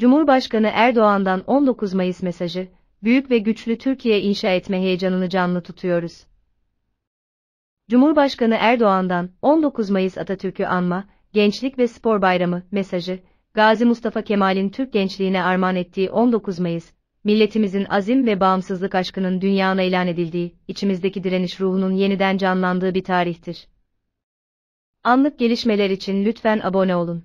Cumhurbaşkanı Erdoğan'dan 19 Mayıs mesajı, büyük ve güçlü Türkiye inşa etme heyecanını canlı tutuyoruz. Cumhurbaşkanı Erdoğan'dan 19 Mayıs Atatürk'ü anma, Gençlik ve Spor Bayramı mesajı, Gazi Mustafa Kemal'in Türk gençliğine armağan ettiği 19 Mayıs, milletimizin azim ve bağımsızlık aşkının dünyana ilan edildiği, içimizdeki direniş ruhunun yeniden canlandığı bir tarihtir. Anlık gelişmeler için lütfen abone olun.